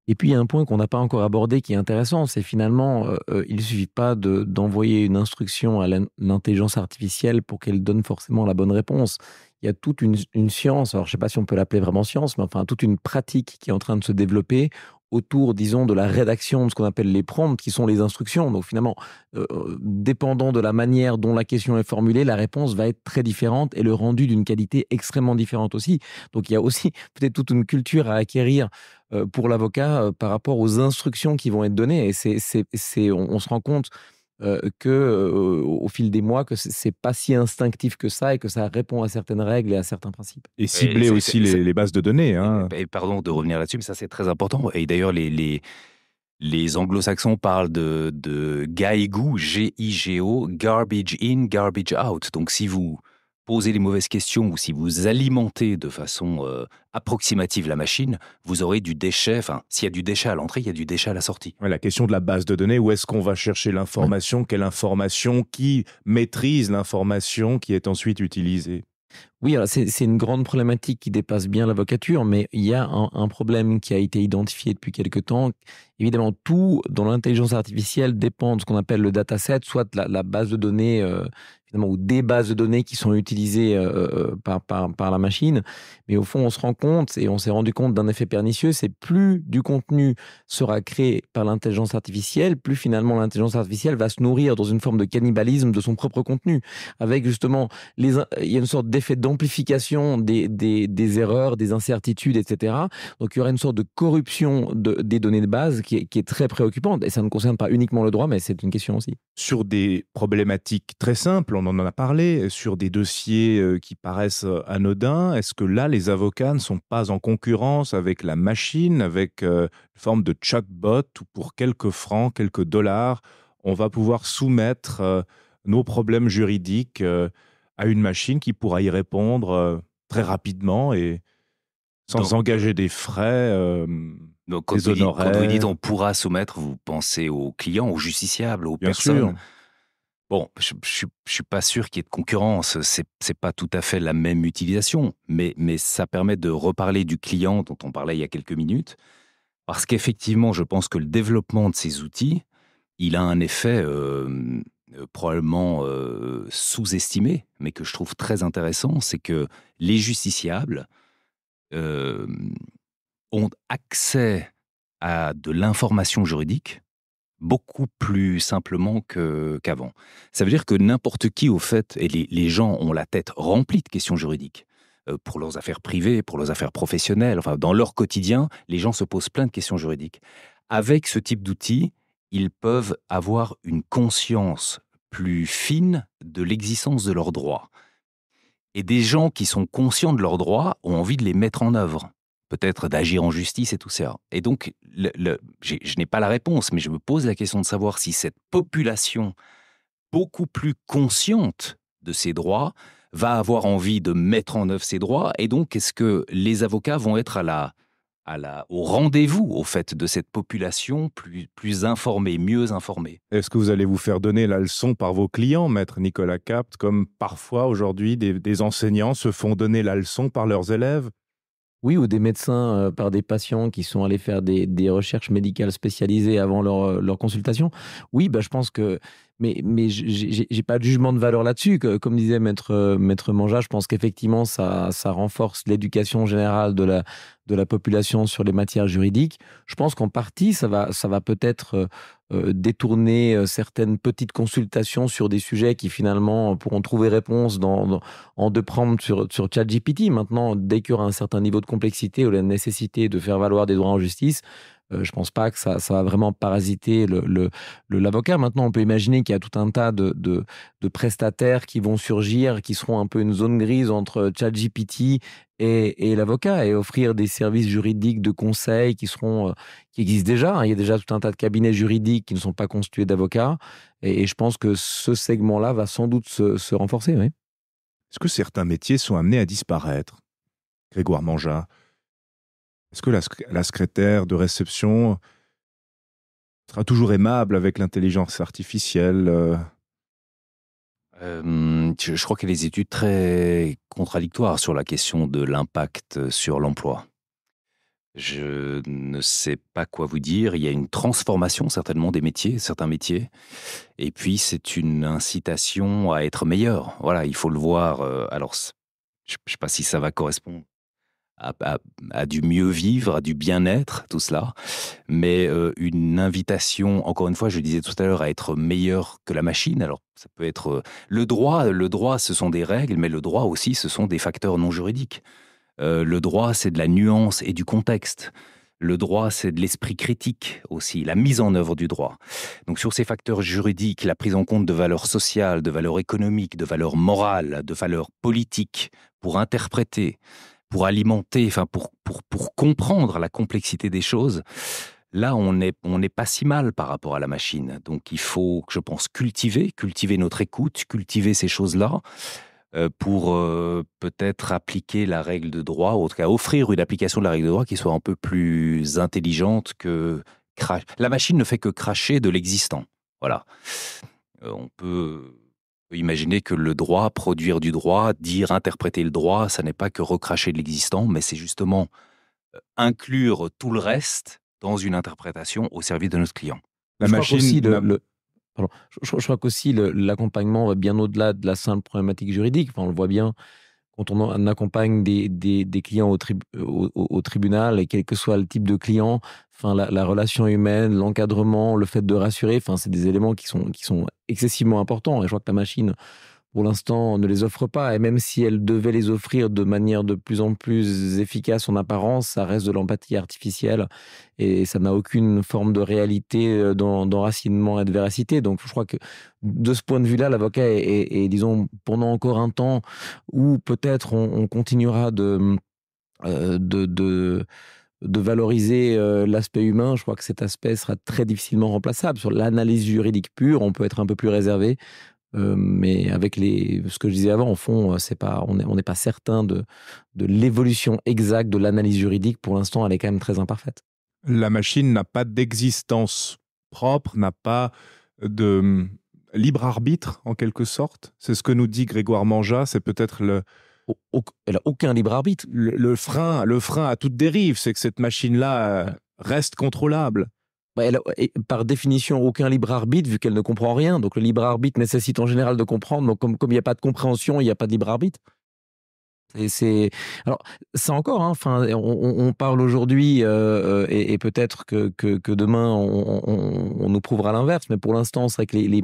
Et puis, il y a un point qu'on n'a pas encore abordé qui est intéressant, c'est finalement, il ne suffit pas d'envoyer une instruction à l'intelligence artificielle pour qu'elle donne forcément la bonne réponse. Il y a toute une, une science, alors je ne sais pas si on peut l'appeler vraiment science, mais enfin toute une pratique qui est en train de se développer autour, disons, de la rédaction de ce qu'on appelle les prompts, qui sont les instructions. Donc finalement, euh, dépendant de la manière dont la question est formulée, la réponse va être très différente et le rendu d'une qualité extrêmement différente aussi. Donc il y a aussi peut-être toute une culture à acquérir euh, pour l'avocat euh, par rapport aux instructions qui vont être données. Et c'est, on, on se rend compte euh, que euh, au fil des mois que c'est pas si instinctif que ça et que ça répond à certaines règles et à certains principes. Et cibler aussi les, bases de données. Hein. Et, pardon de revenir là-dessus, mais ça c'est très important. Et d'ailleurs les, les, les anglo-saxons parlent de, de GAIGO, G-I-G-O, garbage in, garbage out. Donc si vous Poser les mauvaises questions ou si vous alimentez de façon euh, approximative la machine, vous aurez du déchet. Enfin, s'il y a du déchet à l'entrée, il y a du déchet à la sortie. la question de la base de données, où est-ce qu'on va chercher l'information Quelle information Qui maîtrise l'information qui est ensuite utilisée oui, c'est une grande problématique qui dépasse bien l'avocature, mais il y a un, problème qui a été identifié depuis quelque temps. Évidemment, tout dans l'intelligence artificielle dépend de ce qu'on appelle le dataset, soit la, la base de données euh, ou des bases de données qui sont utilisées euh, euh, par, par, la machine. Mais au fond, on se rend compte et on s'est rendu compte d'un effet pernicieux, c'est plus du contenu sera créé par l'intelligence artificielle, plus finalement l'intelligence artificielle va se nourrir dans une forme de cannibalisme de son propre contenu. Avec justement, les, il y a une sorte d'effet d'ampleur Amplification des, des, erreurs, des incertitudes, etc. Donc il y aurait une sorte de corruption des données de base qui est, qui est, très préoccupante. Et ça ne concerne pas uniquement le droit, mais c'est une question aussi. Sur des problématiques très simples, on en a parlé, sur des dossiers euh, qui paraissent euh, anodins, est-ce que là, les avocats ne sont pas en concurrence avec la machine, avec euh, une forme de chatbot où pour quelques francs, quelques dollars, on va pouvoir soumettre nos problèmes juridiques à une machine qui pourra y répondre euh, très rapidement et sans engager des frais. Euh, donc, des vous dites, quand, vous dites, on pourra soumettre, vous pensez aux clients, aux justiciables, aux Bien personnes. Sûr. Bon, je ne suis pas sûr qu'il y ait de concurrence, ce n'est pas tout à fait la même utilisation, mais, mais ça permet de reparler du client dont on parlait il y a quelques minutes, parce qu'effectivement, je pense que le développement de ces outils, il a un effet euh, euh, probablement euh, sous-estimé, mais que je trouve très intéressant, c'est que les justiciables euh, ont accès à de l'information juridique beaucoup plus simplement qu'avant. Ça veut dire que n'importe qui, au fait, et les, gens ont la tête remplie de questions juridiques pour leurs affaires privées, pour leurs affaires professionnelles, enfin dans leur quotidien, les gens se posent plein de questions juridiques. Avec ce type d'outils, ils peuvent avoir une conscience plus fine de l'existence de leurs droits. Et des gens qui sont conscients de leurs droits ont envie de les mettre en œuvre, peut-être d'agir en justice et tout ça. Et donc, je n'ai pas la réponse, mais je me pose la question de savoir si cette population beaucoup plus consciente de ses droits va avoir envie de mettre en œuvre ses droits. Et donc, est-ce que les avocats vont être à la au rendez-vous, au fait, de cette population plus, informée, mieux informée. Est-ce que vous allez vous faire donner la leçon par vos clients, maître Nicolas Capte, comme parfois aujourd'hui des, enseignants se font donner la leçon par leurs élèves oui, ou des médecins euh, par des patients qui sont allés faire des, recherches médicales spécialisées avant euh, leur, consultation. Oui, bah, je pense que mais, mais n'ai pas de jugement de valeur là-dessus. Comme disait Maître, euh, Maître je pense qu'effectivement, ça, ça renforce l'éducation générale de la, de la population sur les matières juridiques. Je pense qu'en partie, ça va, ça va peut-être euh, euh, détourner certaines petites consultations sur des sujets qui finalement pourront trouver réponse dans, en deux prendre sur, sur ChatGPT. Maintenant, dès qu'il y aura un certain niveau de complexité ou la nécessité de faire valoir des droits en justice, je euh, je pense pas que ça, va vraiment parasiter l'avocat. Le, l'avocat. Maintenant, on peut imaginer qu'il y a tout un tas de, prestataires qui vont surgir, qui seront un peu une zone grise entre ChatGPT et, et l'avocat, et offrir des services juridiques de conseil qui seront euh, qui existent déjà. Il y a déjà tout un tas de cabinets juridiques qui ne sont pas constitués d'avocats, et, je pense que ce segment-là va sans doute se, renforcer. Est-ce que certains métiers sont amenés à disparaître Grégoire Mangin, est-ce que la, secrétaire de réception sera toujours aimable avec l'intelligence artificielle euh? Euh, je, je, crois qu'il y a des études très contradictoires sur la question de l'impact sur l'emploi. Je ne sais pas quoi vous dire. Il y a une transformation certainement des métiers, certains métiers. Et puis c'est une incitation à être meilleur. Voilà, il faut le voir. Euh, alors, je ne sais pas si ça va correspondre à, du mieux vivre, à du bien-être, tout cela. Mais euh, une invitation, encore une fois, je disais tout à l'heure, à être meilleur que la machine. Alors, ça peut être euh, le droit. Le droit, ce sont des règles, mais le droit aussi, ce sont des facteurs non juridiques. Euh, le droit, c'est de la nuance et du contexte. Le droit, c'est de l'esprit critique aussi, la mise en œuvre du droit. Donc sur ces facteurs juridiques, la prise en compte de valeurs sociales, de valeurs économiques, de valeurs morales, de valeurs politiques pour interpréter, pour alimenter, enfin pour, pour, pour comprendre la complexité des choses, là, on n'est on est pas si mal par rapport à la machine. Donc, il faut, je pense, cultiver, cultiver notre écoute, cultiver ces choses-là euh, pour euh, peut-être appliquer la règle de droit, ou en tout cas offrir une application de la règle de droit qui soit un peu plus intelligente que crash. La machine ne fait que cracher de l'existant. Voilà. Euh, on peut imaginer que le droit, produire du droit, dire, interpréter le droit, ça n'est pas que recracher de l'existant, mais c'est justement euh, inclure tout le reste dans une interprétation au service de notre client. La je machine. Crois aussi le, je, crois qu'aussi l'accompagnement va bien au-delà de la simple problématique juridique. on le voit bien quand on accompagne des, des, clients euh, au, au, au, tribunal et quel que soit le type de client, Enfin, la, relation humaine, l'encadrement, le fait de rassurer, enfin, c'est des éléments qui sont, qui sont excessivement importants. Et je crois que la machine, pour l'instant, ne les offre pas. Et même si elle devait les offrir de manière de plus en plus efficace en apparence, ça reste de l'empathie artificielle et ça n'a aucune forme de réalité euh, d'enracinement et de véracité. Donc, je crois que de ce point de vue-là, l'avocat est, disons, pendant encore un temps où peut-être on, continuera de, euh, de de valoriser euh, l'aspect humain, je crois que cet aspect sera très difficilement remplaçable. Sur l'analyse juridique pure, on peut être un peu plus réservé, euh, mais avec les, ce que je disais avant, en fond, euh, c'est pas, on n'est pas certain de, de l'évolution exacte de l'analyse juridique. Pour l'instant, elle est quand même très imparfaite. La machine n'a pas d'existence propre, n'a pas de libre arbitre, en quelque sorte. C'est ce que nous dit Grégoire Manja, c'est peut-être le, elle a aucun libre arbitre. Le, frein, le frein à toute dérive, c'est que cette machine-là euh, reste contrôlable. Bah, elle par définition, aucun libre arbitre vu qu'elle ne comprend rien. Donc le libre arbitre nécessite en général de comprendre. Donc comme il n'y a pas de compréhension, il n'y a pas de libre arbitre. Et c'est alors ça encore. Hein, enfin, on, parle aujourd'hui euh, euh, et, peut-être que, que, que, demain on, on, nous prouvera l'inverse. Mais pour l'instant, c'est vrai que les, les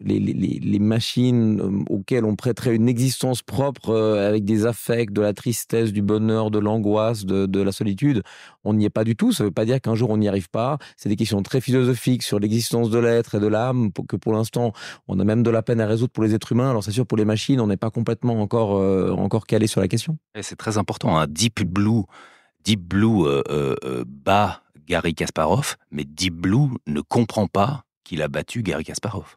les, machines euh, auxquelles on prêterait une existence propre euh, avec des affects, de la tristesse, du bonheur, de l'angoisse, de, la solitude. On n'y est pas du tout. Ça ne veut pas dire qu'un jour on n'y arrive pas. C'est des questions très philosophiques sur l'existence de l'être et de l'âme que pour l'instant on a même de la peine à résoudre pour les êtres humains. Alors c'est sûr pour les machines on n'est pas complètement encore euh, calé sur la question. C'est très important. Hein. Deep Blue, Deep Blue bat Gary Kasparov, mais Deep Blue ne comprend pas qu'il a battu Gary Kasparov.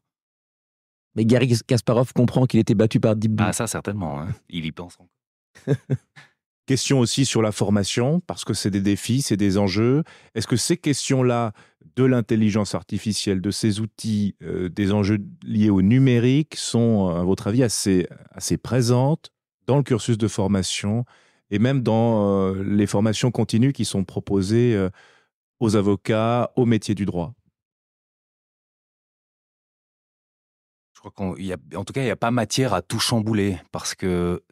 Mais Gary Kasparov comprend qu'il était battu par Deep Blue. Ah ça certainement, hein. il y pense Question aussi sur la formation, parce que c'est des défis, c'est des enjeux. Est-ce que ces questions-là de l'intelligence artificielle, de ces outils, euh, des enjeux liés au numérique sont, euh, à votre avis, assez, présentes dans le cursus de formation et même dans euh, les formations continues qui sont proposées aux avocats, aux métiers du droit je crois qu'il en tout cas, il n'y a pas matière à tout chambouler parce que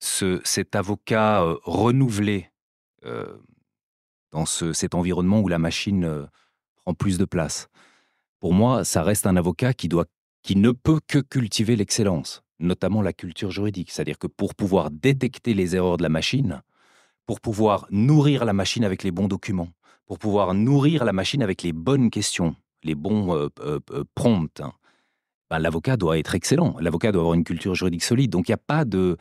cet avocat euh, renouvelé euh, dans cet environnement où la machine euh, prend plus de place, pour moi, ça reste un avocat qui, ne peut que cultiver l'excellence, notamment la culture juridique. C'est-à-dire que pour pouvoir détecter les erreurs de la machine, pour pouvoir nourrir la machine avec les bons documents, pour pouvoir nourrir la machine avec les bonnes questions, les bons prompts, hein, ben, l'avocat doit être excellent. L'avocat doit avoir une culture juridique solide. Donc, il n'y a pas de.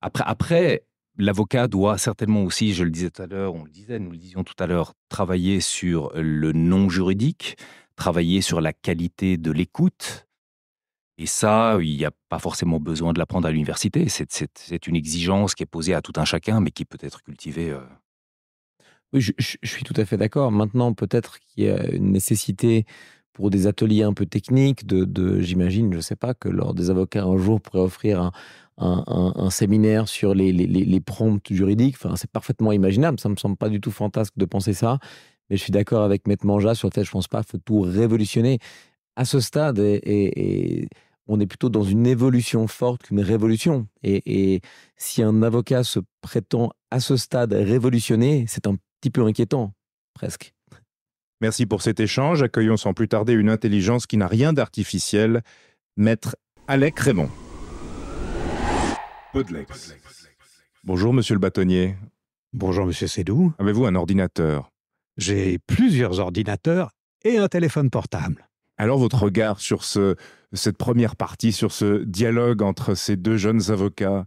Après, l'avocat doit certainement aussi, je le disais tout à l'heure, on le disait, nous le disions tout à l'heure, travailler sur le non juridique, travailler sur la qualité de l'écoute. Et ça, il n'y a pas forcément besoin de l'apprendre à l'université. C'est une exigence qui est posée à tout un chacun, mais qui peut être cultivée. Euh. Oui, je, suis tout à fait d'accord. Maintenant, peut-être qu'il y a une nécessité pour des ateliers un peu techniques, de, j'imagine, je ne sais pas, que lors des avocats un jour pourrait offrir un, un, un, séminaire sur les, les, les promptes juridiques. Enfin, c'est parfaitement imaginable. Ça ne me semble pas du tout fantasque de penser ça. Mais je suis d'accord avec Maître Manja sur le fait, je ne pense pas, faut tout révolutionner. À ce stade, et, on est plutôt dans une évolution forte qu'une révolution. Et, et, si un avocat se prétend à ce stade révolutionner, c'est un petit peu inquiétant, presque. Merci pour cet échange. Accueillons sans plus tarder une intelligence qui n'a rien d'artificiel, maître Alec Raymond. Bonjour, monsieur le bâtonnier. Bonjour, monsieur Sédou. Avez-vous un ordinateur J'ai plusieurs ordinateurs et un téléphone portable. Alors, votre regard sur cette première partie, sur ce dialogue entre ces deux jeunes avocats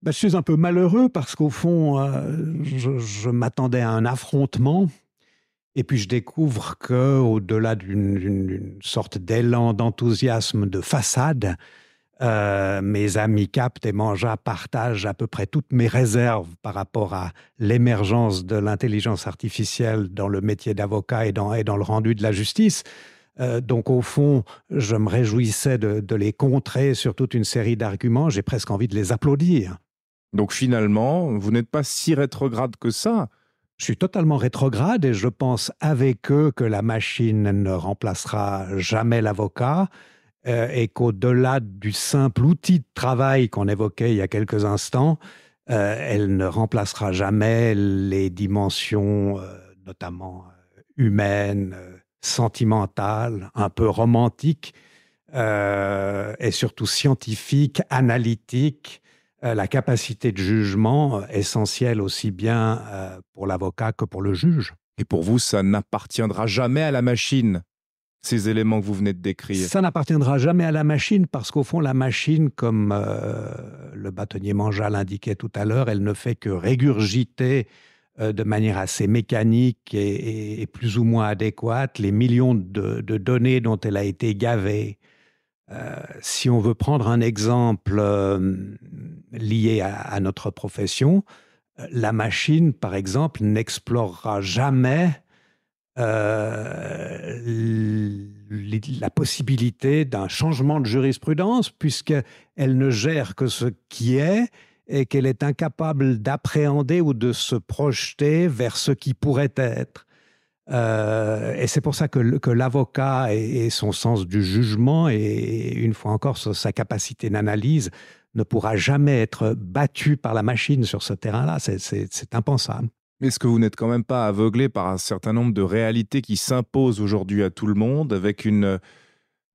ben, Je suis un peu malheureux parce qu'au fond, euh, je m'attendais à un affrontement et puis je découvre que, au-delà d'une sorte d'élan d'enthousiasme de façade, euh, mes amis Capte et Manja partagent à peu près toutes mes réserves par rapport à l'émergence de l'intelligence artificielle dans le métier d'avocat et dans, le rendu de la justice. Euh, donc au fond, je me réjouissais de les contrer sur toute une série d'arguments. J'ai presque envie de les applaudir. Donc finalement, vous n'êtes pas si rétrograde que ça je suis totalement rétrograde et je pense avec eux que la machine ne remplacera jamais l'avocat euh, et qu'au-delà du simple outil de travail qu'on évoquait il y a quelques instants, euh, elle ne remplacera jamais les dimensions, euh, notamment humaines, sentimentales, un peu romantiques et surtout scientifiques, analytiques euh, la capacité de jugement euh, essentielle aussi bien euh, pour l'avocat que pour le juge. Et pour vous, ça n'appartiendra jamais à la machine ces éléments que vous venez de décrire Ça n'appartiendra jamais à la machine parce qu'au fond, la machine, comme le bâtonnier mangea l'indiquait tout à l'heure, elle ne fait que régurgiter de manière assez mécanique et, plus ou moins adéquate les millions de données dont elle a été gavée euh, si on veut prendre un exemple euh, lié à, notre profession, euh, la machine, par exemple, n'explorera jamais la possibilité d'un changement de jurisprudence, puisqu'elle ne gère que ce qui est et qu'elle est incapable d'appréhender ou de se projeter vers ce qui pourrait être. Euh, et c'est pour ça que, l'avocat et, son sens du jugement et une fois encore sa capacité d'analyse ne pourra jamais être battu par la machine sur ce terrain-là. C'est impensable. est-ce que vous n'êtes quand même pas aveuglé par un certain nombre de réalités qui s'imposent aujourd'hui à tout le monde avec une,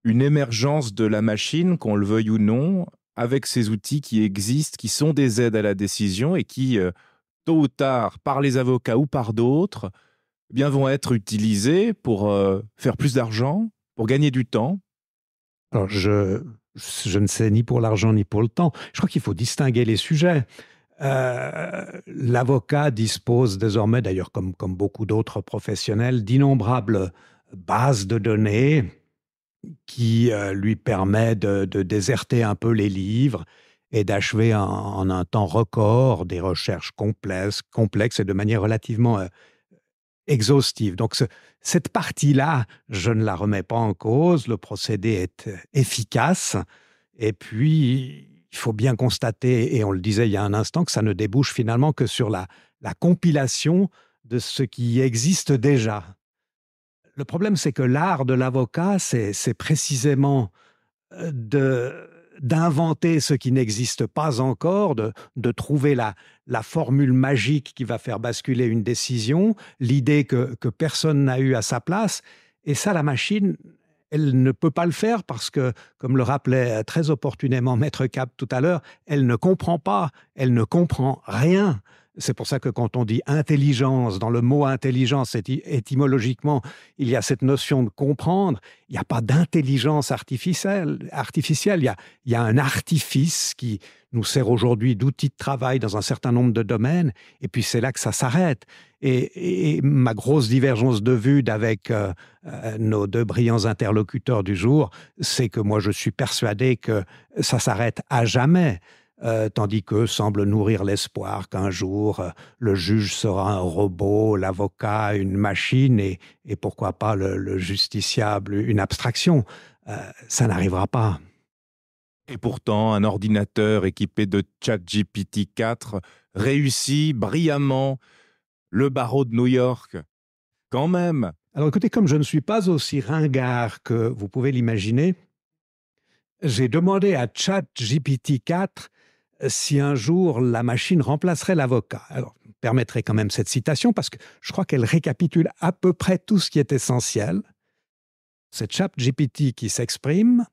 une émergence de la machine, qu'on le veuille ou non, avec ces outils qui existent, qui sont des aides à la décision et qui, euh, tôt ou tard, par les avocats ou par d'autres, bien, vont être utilisés pour euh, faire plus d'argent, pour gagner du temps je, je ne sais ni pour l'argent ni pour le temps. Je crois qu'il faut distinguer les sujets. Euh, l'avocat dispose désormais, d'ailleurs comme, comme beaucoup d'autres professionnels, d'innombrables bases de données qui euh, lui permettent de, déserter un peu les livres et d'achever en, un temps record des recherches complexes, complexes et de manière relativement exhaustive. Donc cette partie-là, je ne la remets pas en cause, le procédé est euh, efficace, et puis il faut bien constater, et on le disait il y a un instant, que ça ne débouche finalement que sur la compilation de ce qui existe déjà. Le problème, c'est que l'art de l'avocat, c'est précisément euh, de d'inventer ce qui n'existe pas encore, de, trouver la, la, formule magique qui va faire basculer une décision, l'idée que, que personne n'a eue à sa place. Et ça, la machine, elle ne peut pas le faire parce que, comme le rappelait très opportunément Maître Cap tout à l'heure, elle ne comprend pas, elle ne comprend rien. C'est pour ça que quand on dit intelligence, dans le mot intelligence, étymologiquement, il y a cette notion de comprendre. Il n'y a pas d'intelligence artificielle, artificielle. Il, y a, un artifice qui nous sert aujourd'hui d'outil de travail dans un certain nombre de domaines. Et puis c'est là que ça s'arrête. Et, ma grosse divergence de vue avec euh, euh, nos deux brillants interlocuteurs du jour, c'est que moi je suis persuadé que ça s'arrête à jamais. Euh, tandis que semble nourrir l'espoir qu'un jour euh, le juge sera un robot, l'avocat une machine et, pourquoi pas le, justiciable une abstraction. Euh, ça n'arrivera pas. Et pourtant, un ordinateur équipé de ChatGPT 4 réussit brillamment le barreau de New York. Quand même. Alors écoutez, comme je ne suis pas aussi ringard que vous pouvez l'imaginer, j'ai demandé à ChatGPT 4 si un jour la machine remplacerait l'avocat. Alors, permettrait quand même cette citation parce que je crois qu'elle récapitule à peu près tout ce qui est essentiel. Cette chape GPT qui s'exprime,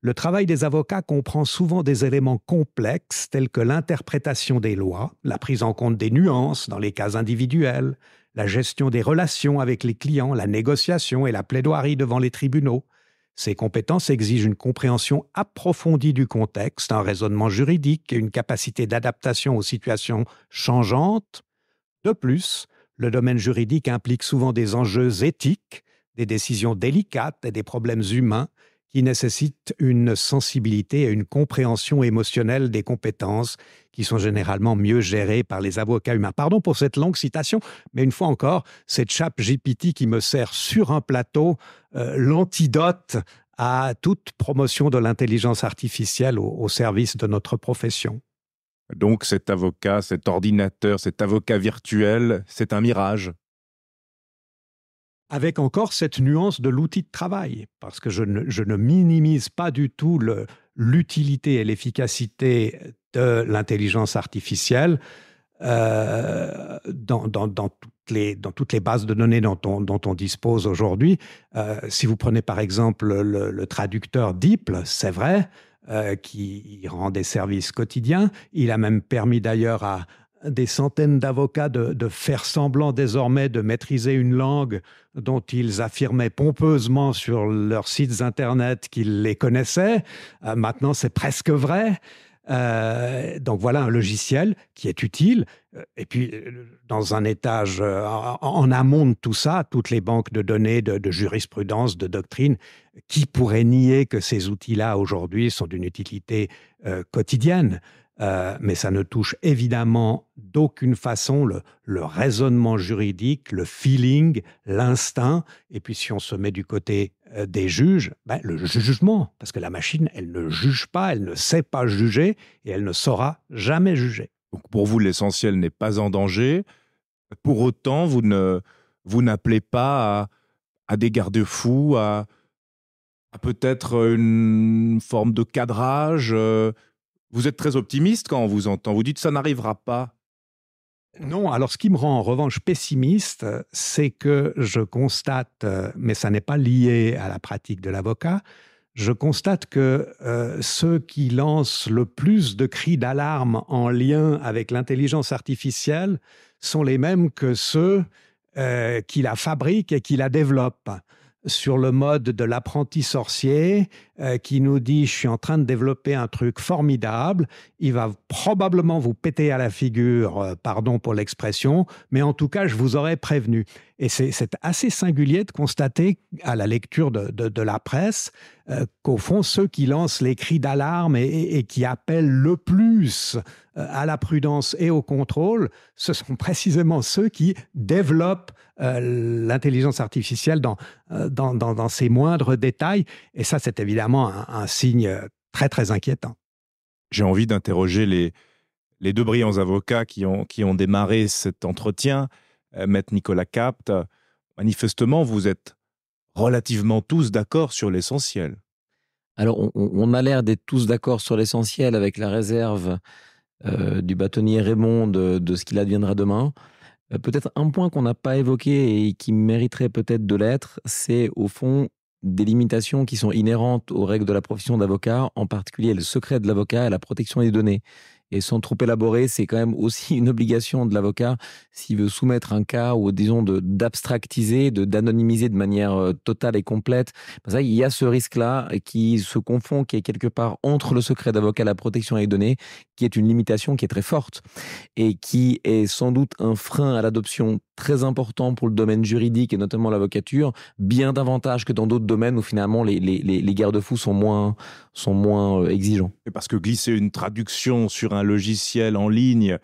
le travail des avocats comprend souvent des éléments complexes tels que l'interprétation des lois, la prise en compte des nuances dans les cas individuels, la gestion des relations avec les clients, la négociation et la plaidoirie devant les tribunaux, ces compétences exigent une compréhension approfondie du contexte, un raisonnement juridique et une capacité d'adaptation aux situations changeantes. De plus, le domaine juridique implique souvent des enjeux éthiques, des décisions délicates et des problèmes humains qui nécessite une sensibilité et une compréhension émotionnelle des compétences qui sont généralement mieux gérées par les avocats humains. Pardon pour cette longue citation, mais une fois encore, cette chape GPT qui me sert sur un plateau euh, l'antidote à toute promotion de l'intelligence artificielle au service de notre profession. Donc cet avocat, cet ordinateur, cet avocat virtuel, c'est un mirage avec encore cette nuance de l'outil de travail, parce que je ne, minimise pas du tout l'utilité et l'efficacité de l'intelligence artificielle euh, dans, toutes les, bases de données dont on, dispose aujourd'hui. Euh, si vous prenez par exemple le, traducteur DIPL, c'est vrai, euh, qui rend des services quotidiens, il a même permis d'ailleurs à, des centaines d'avocats de, faire semblant désormais de maîtriser une langue dont ils affirmaient pompeusement sur leurs sites internet qu'ils les connaissaient. Euh, maintenant, c'est presque vrai. Euh, donc voilà un logiciel qui est utile. Euh, et puis, dans un étage en, amont de tout ça, toutes les banques de données, de, jurisprudence, de doctrine, qui pourrait nier que ces outils-là aujourd'hui sont d'une utilité quotidienne euh, mais ça ne touche évidemment d'aucune façon le, raisonnement juridique, le feeling, l'instinct. Et puis si on se met du côté euh, des juges, ben, le jugement, parce que la machine, elle ne juge pas, elle ne sait pas juger et elle ne saura jamais juger. Donc pour vous, l'essentiel n'est pas en danger. Pour autant, vous ne vous n'appelez pas à, à des garde-fous, à, à peut-être une forme de cadrage. Euh, vous êtes très optimiste quand on vous entend. Vous dites ça n'arrivera pas. Non, alors ce qui me rend en revanche pessimiste, c'est que je constate, euh, mais ça n'est pas lié à la pratique de l'avocat, je constate que euh, ceux qui lancent le plus de cris d'alarme en lien avec l'intelligence artificielle sont les mêmes que ceux euh, qui la fabriquent et qui la développent sur le mode de l'apprenti sorcier euh, qui nous dit je suis en train de développer un truc formidable, il va probablement vous péter à la figure, euh, pardon pour l'expression, mais en tout cas je vous aurais prévenu. Et c'est assez singulier de constater à la lecture de, la presse euh, qu'au fond ceux qui lancent les cris d'alarme et, qui appellent le plus euh, à la prudence et au contrôle, ce sont précisément ceux qui développent euh, l'intelligence artificielle dans, euh, dans, dans, dans, ses moindres détails. Et ça, c'est évidemment un, signe très, très inquiétant. J'ai envie d'interroger les, les deux brillants avocats qui ont, qui ont démarré cet entretien. Maître Nicolas Capte, manifestement, vous êtes relativement tous d'accord sur l'essentiel. Alors, on a l'air d'être tous d'accord sur l'essentiel avec la réserve euh, du bâtonnier Raymond, de, ce qu'il adviendra demain. Euh, peut-être un point qu'on n'a pas évoqué et qui mériterait peut-être de l'être, c'est au fond des limitations qui sont inhérentes aux règles de la profession d'avocat, en particulier le secret de l'avocat et la protection des données et sans trop élaborer, c'est quand même aussi une obligation de l'avocat s'il veut soumettre un cas ou disons d'abstractiser, d'anonymiser de, manière euh, totale et complète. Ça, il y a ce risque-là qui se confond, qui est quelque part entre le secret d'avocat, la protection des données, qui est une limitation qui est très forte et qui est sans doute un frein à l'adoption très important pour le domaine juridique et notamment l'avocature, bien davantage que dans d'autres domaines où finalement les, les, les garde-fous sont moins, sont moins euh, exigeants. Parce que glisser une traduction sur un logiciel en ligne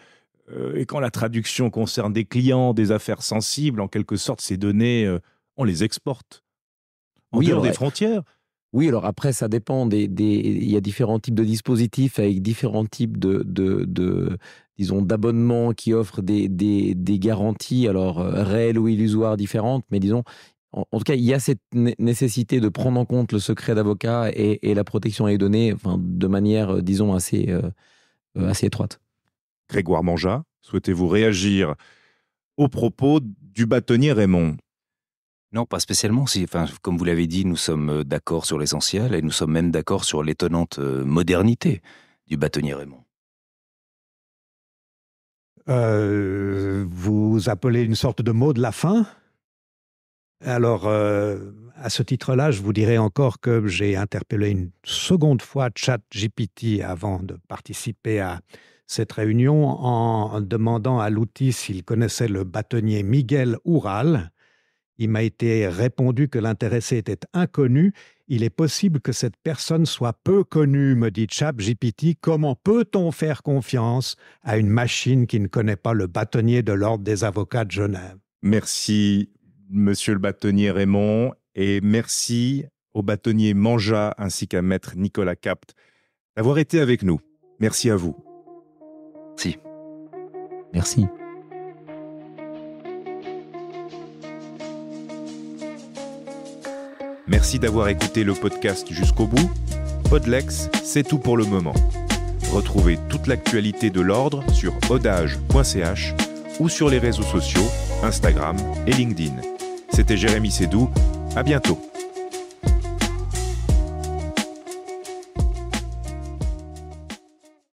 euh, et quand la traduction concerne des clients, des affaires sensibles, en quelque sorte, ces données, euh, on les exporte en oui, dehors des euh, frontières. Oui, alors après, ça dépend. Des, il y a différents types de dispositifs avec différents types de, de, de disons, d'abonnements qui offrent des, des, garanties, alors réelles ou illusoires différentes, mais disons, en, tout cas, il y a cette nécessité de prendre en compte le secret d'avocat et, la protection des données de manière, disons, assez... Euh, assez étroite. Grégoire Manja, souhaitez-vous réagir aux propos du bâtonnier Raymond non, pas spécialement. Enfin, comme vous l'avez dit, nous sommes euh, d'accord sur l'essentiel et nous sommes même d'accord sur l'étonnante euh, modernité du bâtonnier Raymond. vous appelez une sorte de mot de la fin Alors, à ce titre-là, je vous dirai encore que j'ai interpellé une seconde fois ChatGPT avant de participer à cette réunion en demandant à l'outil s'il connaissait le bâtonnier Miguel Oural. Il m'a été répondu que l'intéressé était inconnu. Il est possible que cette personne soit peu connue, me dit ChatGPT. Comment peut-on faire confiance à une machine qui ne connaît pas le bâtonnier de l'Ordre des avocats de Genève Merci, monsieur le bâtonnier Raymond. Et merci au bâtonnier Manja ainsi qu'à maître Nicolas Capte d'avoir été avec nous. Merci à vous. Merci. Merci. Merci d'avoir écouté le podcast jusqu'au bout. Podlex, c'est tout pour le moment. Retrouvez toute l'actualité de l'ordre sur odage.ch ou sur les réseaux sociaux, Instagram et LinkedIn. C'était Jérémy Sédoux, à bientôt.